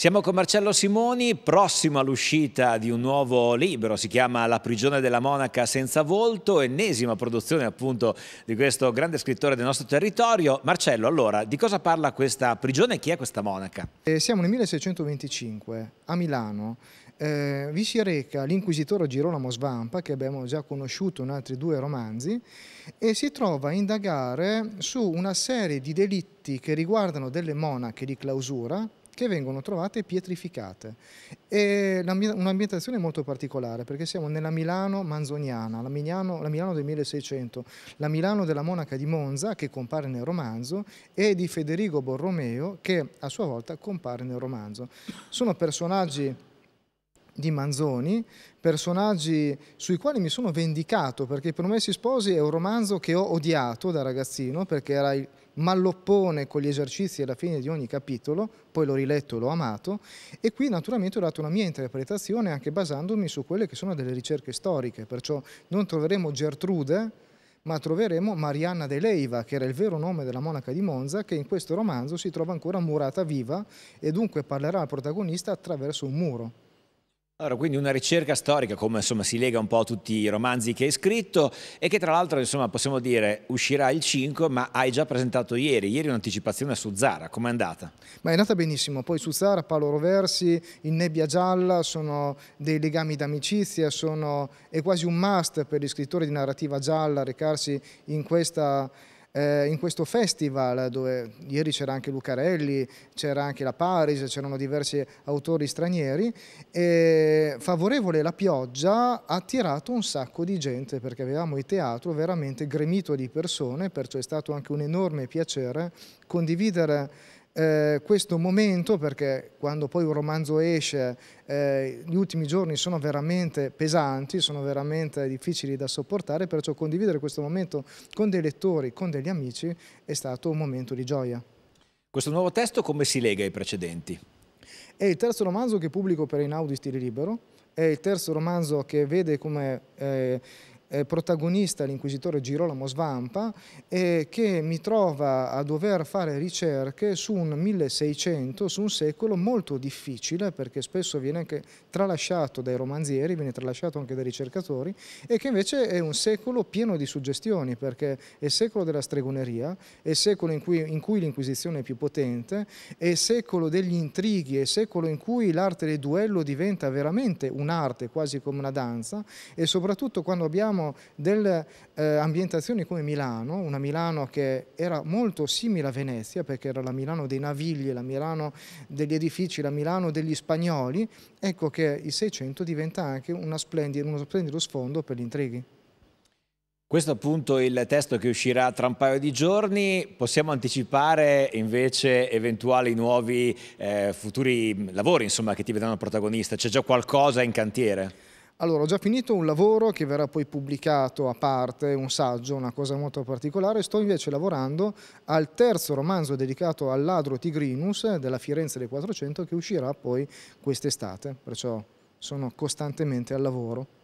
Siamo con Marcello Simoni, prossimo all'uscita di un nuovo libro, si chiama La prigione della monaca senza volto, ennesima produzione appunto di questo grande scrittore del nostro territorio. Marcello, allora, di cosa parla questa prigione e chi è questa monaca? Eh, siamo nel 1625 a Milano. Eh, vi si reca l'inquisitore Girolamo Svampa, che abbiamo già conosciuto in altri due romanzi, e si trova a indagare su una serie di delitti che riguardano delle monache di clausura, che vengono trovate pietrificate. È un'ambientazione molto particolare perché siamo nella Milano manzoniana, la Milano, la Milano del 1600, la Milano della monaca di Monza che compare nel romanzo e di Federico Borromeo che a sua volta compare nel romanzo. Sono personaggi di Manzoni, personaggi sui quali mi sono vendicato, perché I Promessi Sposi è un romanzo che ho odiato da ragazzino, perché era il malloppone con gli esercizi alla fine di ogni capitolo, poi l'ho riletto e l'ho amato, e qui naturalmente ho dato una mia interpretazione anche basandomi su quelle che sono delle ricerche storiche, perciò non troveremo Gertrude, ma troveremo Marianna de Leiva, che era il vero nome della monaca di Monza, che in questo romanzo si trova ancora murata viva e dunque parlerà al protagonista attraverso un muro. Allora, quindi una ricerca storica, come insomma, si lega un po' a tutti i romanzi che hai scritto e che tra l'altro possiamo dire uscirà il 5, ma hai già presentato ieri, ieri un'anticipazione su Zara, com'è andata? Ma è andata benissimo, poi su Zara, Paolo Roversi, in Nebbia Gialla sono dei legami d'amicizia, sono... è quasi un must per gli scrittori di narrativa gialla recarsi in questa eh, in questo festival dove ieri c'era anche Lucarelli, c'era anche la Paris, c'erano diversi autori stranieri, e favorevole la pioggia ha attirato un sacco di gente perché avevamo il teatro veramente gremito di persone, perciò è stato anche un enorme piacere condividere eh, questo momento perché quando poi un romanzo esce eh, gli ultimi giorni sono veramente pesanti, sono veramente difficili da sopportare, perciò condividere questo momento con dei lettori, con degli amici è stato un momento di gioia. Questo nuovo testo come si lega ai precedenti? È il terzo romanzo che pubblico per Inaudi Stile Libero, è il terzo romanzo che vede come eh, eh, protagonista l'inquisitore Girolamo Svampa eh, che mi trova a dover fare ricerche su un 1600, su un secolo molto difficile perché spesso viene anche tralasciato dai romanzieri, viene tralasciato anche dai ricercatori e che invece è un secolo pieno di suggestioni perché è il secolo della stregoneria, è il secolo in cui, in cui l'inquisizione è più potente, è il secolo degli intrighi, è il secolo in cui l'arte del duello diventa veramente un'arte quasi come una danza e soprattutto quando abbiamo parliamo delle eh, ambientazioni come Milano, una Milano che era molto simile a Venezia perché era la Milano dei navigli, la Milano degli edifici, la Milano degli spagnoli, ecco che il 600 diventa anche uno splendido sfondo per gli intrighi. Questo è appunto il testo che uscirà tra un paio di giorni, possiamo anticipare invece eventuali nuovi eh, futuri lavori insomma, che ti vedranno protagonista, c'è già qualcosa in cantiere? Allora, ho già finito un lavoro che verrà poi pubblicato a parte, un saggio, una cosa molto particolare. Sto invece lavorando al terzo romanzo dedicato al ladro Tigrinus della Firenze del 400 che uscirà poi quest'estate, perciò sono costantemente al lavoro.